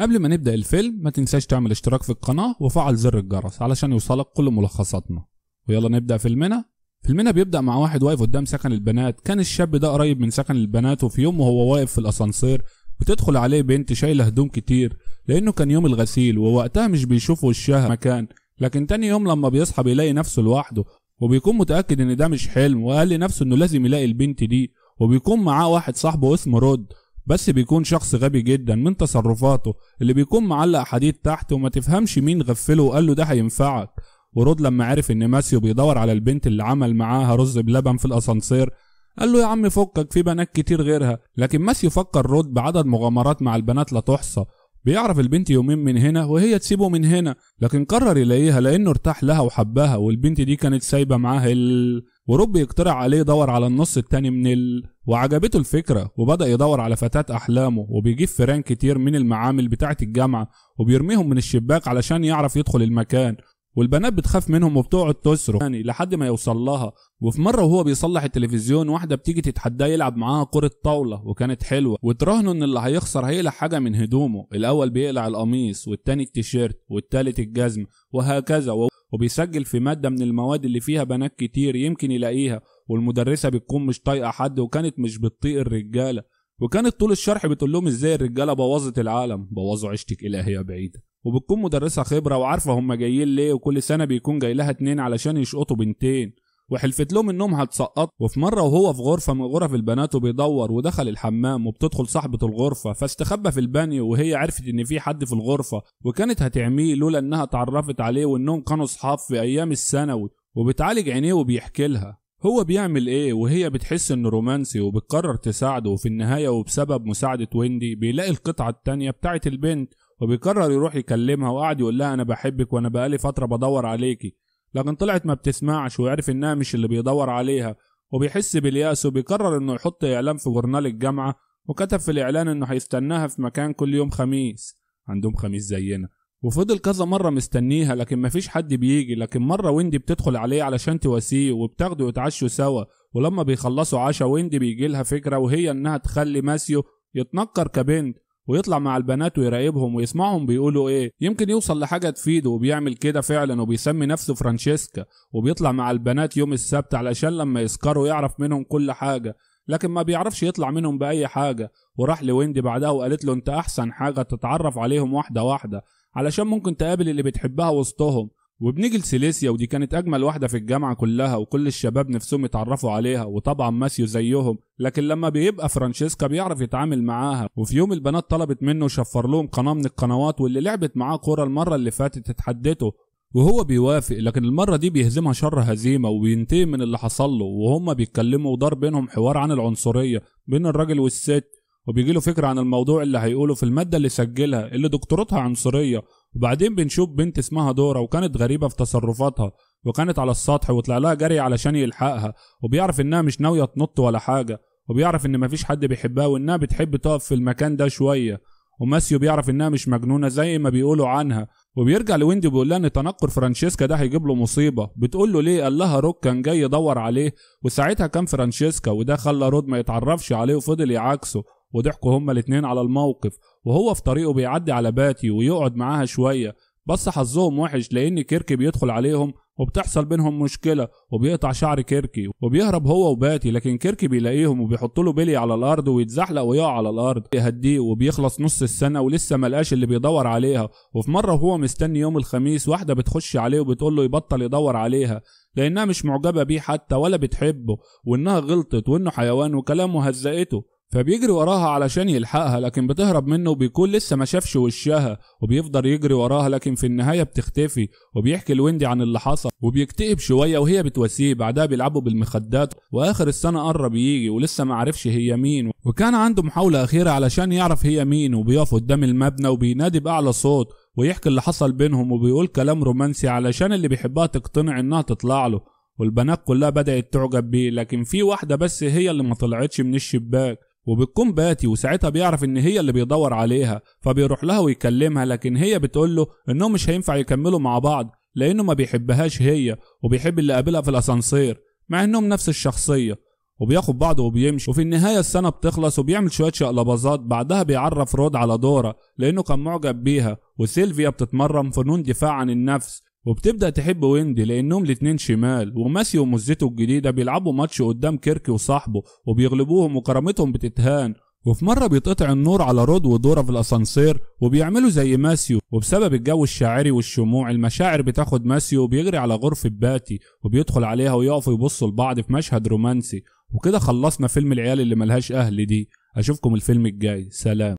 قبل ما نبدأ الفيلم ما تنساش تعمل اشتراك في القناة وفعل زر الجرس علشان يوصلك كل ملخصاتنا ويلا نبدأ فيلمنا فيلمنا بيبدأ مع واحد واقف قدام سكن البنات كان الشاب ده قريب من سكن البنات وفي يوم وهو واقف في الأسانسير بتدخل عليه بنت شايلة هدوم كتير لأنه كان يوم الغسيل ووقتها مش بيشوف وشها مكان لكن تاني يوم لما بيصحى بيلاقي نفسه لوحده وبيكون متأكد إن ده مش حلم وقال لنفسه إنه لازم يلاقي البنت دي وبيكون معاه واحد صاحبه اسمه رود بس بيكون شخص غبي جدا من تصرفاته اللي بيكون معلق حديد تحت وما تفهمش مين غفله وقال له ده هينفعك ورود لما عرف ان ماسيو بيدور على البنت اللي عمل معاها رز بلبن في الاسانسير قال له يا عم فكك في بنات كتير غيرها لكن ماسيو فكر رود بعدد مغامرات مع البنات لا تحصى بيعرف البنت يومين من هنا وهي تسيبه من هنا لكن قرر يلاقيها لانه ارتاح لها وحبها والبنت دي كانت سايبه معاه ال... وروب يقترح عليه يدور على النص التاني من ال وعجبته الفكرة وبدأ يدور على فتاة أحلامه وبيجيب فران كتير من المعامل بتاعة الجامعة وبيرميهم من الشباك علشان يعرف يدخل المكان والبنات بتخاف منهم وبتقعد تصرخ يعني لحد ما يوصل لها وفي مره وهو بيصلح التلفزيون واحده بتيجي تتحداه يلعب معاها كره طاوله وكانت حلوه وتراهنه ان اللي هيخسر هيقلع حاجه من هدومه الاول بيقلع القميص والتاني التيشيرت والتالت الجزمه وهكذا وبيسجل في مادة من المواد اللي فيها بنات كتير يمكن يلاقيها والمدرسة بتكون مش طايقة حد وكانت مش بتطيق الرجالة وكانت طول الشرح بتقول لهم ازاي الرجالة بوظت العالم بوظوا عشتك إلهية بعيدة وبتكون مدرسة خبرة وعارفة هما جايين ليه وكل سنة بيكون جاي لها اتنين علشان يشقطوا بنتين وحلفت لهم انهم هتسقط وفي مره وهو في غرفه من غرف البنات وبيدور ودخل الحمام وبتدخل صاحبه الغرفه فاستخبى في البانيو وهي عرفت ان في حد في الغرفه وكانت هتعميه لولا انها اتعرفت عليه وانهم كانوا اصحاب في ايام الثانوي وبتعالج عينيه وبيحكي لها هو بيعمل ايه وهي بتحس انه رومانسي وبتقرر تساعده وفي النهاية وبسبب مساعدة ويندي بيلاقي القطعة التانية بتاعت البنت وبيقرر يروح يكلمها وقعد يقول لها انا بحبك وانا بقالي فترة بدور عليكي لكن طلعت ما بتسمعش وعرف انها مش اللي بيدور عليها وبيحس بالياس وبيقرر انه يحط اعلان في جورنال الجامعه وكتب في الاعلان انه هيستناها في مكان كل يوم خميس عندهم خميس زينا وفضل كذا مرة مستنيها لكن مفيش حد بيجي لكن مرة ويندي بتدخل عليه علشان تواسيه وبتاخده يتعشوا سوا ولما بيخلصوا عشا ويندي بيجي لها فكرة وهي انها تخلي ماسيو يتنكر كبنت ويطلع مع البنات ويراقبهم ويسمعهم بيقولوا ايه يمكن يوصل لحاجه تفيده وبيعمل كده فعلا وبيسمي نفسه فرانشيسكا وبيطلع مع البنات يوم السبت علشان لما يسكروا يعرف منهم كل حاجه لكن ما بيعرفش يطلع منهم باي حاجه وراح لويندي بعدها وقالت له انت احسن حاجه تتعرف عليهم واحده واحده علشان ممكن تقابل اللي بتحبها وسطهم وبنيجي لسيليسيا ودي كانت اجمل واحده في الجامعه كلها وكل الشباب نفسهم يتعرفوا عليها وطبعا ماسيو زيهم لكن لما بيبقى فرانشيسكا بيعرف يتعامل معاها وفي يوم البنات طلبت منه يشفر لهم قناه من القنوات واللي لعبت معاه كوره المره اللي فاتت اتحدته وهو بيوافق لكن المرة دي بيهزمها شر هزيمة وبينتهي من اللي حصل له وهما بيتكلموا ودار بينهم حوار عن العنصرية بين الراجل والست وبيجيله فكرة عن الموضوع اللي هيقوله في المادة اللي سجلها اللي دكتورتها عنصرية وبعدين بنشوف بنت اسمها دورة وكانت غريبة في تصرفاتها وكانت على السطح وطلع لها جري علشان يلحقها وبيعرف انها مش ناوية تنط ولا حاجة وبيعرف ان مفيش حد بيحبها وانها بتحب تقف في المكان ده شوية وماسيو بيعرف انها مش مجنونة زي ما بيقولوا عنها وبيرجع لويندي وبيقول لها ان تنكر فرانشيسكا ده هيجيب له مصيبه بتقول له ليه قال لها روك كان جاي يدور عليه وساعتها كان فرانشيسكا وده خلى رود ما يتعرفش عليه وفضل يعاكسه وضحكوا هما الاتنين على الموقف وهو في طريقه بيعدي على باتي ويقعد معاها شوية بس حظهم وحش لأن كيركي بيدخل عليهم وبتحصل بينهم مشكلة وبيقطع شعر كيركي وبيهرب هو وباتي لكن كيركي بيلاقيهم وبيحط له بيلي على الأرض ويتزحلق ويقع على الأرض يهديه وبيخلص نص السنة ولسه ملقاش اللي بيدور عليها وفي مرة وهو مستني يوم الخميس واحدة بتخش عليه وبتقول له يبطل يدور عليها لأنها مش معجبة بيه حتى ولا بتحبه وإنها غلطت وإنه حيوان وكلامه هزقته فبيجري وراها علشان يلحقها لكن بتهرب منه وبيكون لسه ما شافش وشها وبيفضل يجري وراها لكن في النهايه بتختفي وبيحكي لويندي عن اللي حصل وبيكتئب شويه وهي بتواسيه بعدها بيلعبوا بالمخدات واخر السنه قرب يجي ولسه ما عرفش هي مين وكان عنده محاوله اخيره علشان يعرف هي مين وبيقف قدام المبنى وبينادي باعلى صوت ويحكي اللي حصل بينهم وبيقول كلام رومانسي علشان اللي بيحبها تقتنع انها تطلع له والبنات كلها بدأت تعجب بيه لكن في واحدة بس هي اللي ما طلعتش من الشباك وبتكون باتي وساعتها بيعرف ان هي اللي بيدور عليها فبيروح لها ويكلمها لكن هي بتقول له انهم مش هينفع يكملوا مع بعض لانه ما بيحبهاش هي وبيحب اللي قابلها في الاسانسير مع انهم نفس الشخصيه وبياخد بعضه وبيمشي وفي النهاية السنة بتخلص وبيعمل شوية شقلباظات بعدها بيعرف رود على دورة لأنه كان معجب بيها وسيلفيا بتتمرن فنون دفاع عن النفس وبتبدا تحب ويندي لانهم الاتنين شمال وماسيو ومزته الجديده بيلعبوا ماتش قدام كيركي وصاحبه وبيغلبوهم وكرامتهم بتتهان وفي مرة بيتقطع النور على رود ودورة في الأسانسير وبيعملوا زي ماسيو وبسبب الجو الشاعري والشموع المشاعر بتاخد ماسيو وبيجري على غرفة باتي وبيدخل عليها ويقفوا يبصوا لبعض في مشهد رومانسي وكده خلصنا فيلم العيال اللي ملهاش أهل دي أشوفكم الفيلم الجاي سلام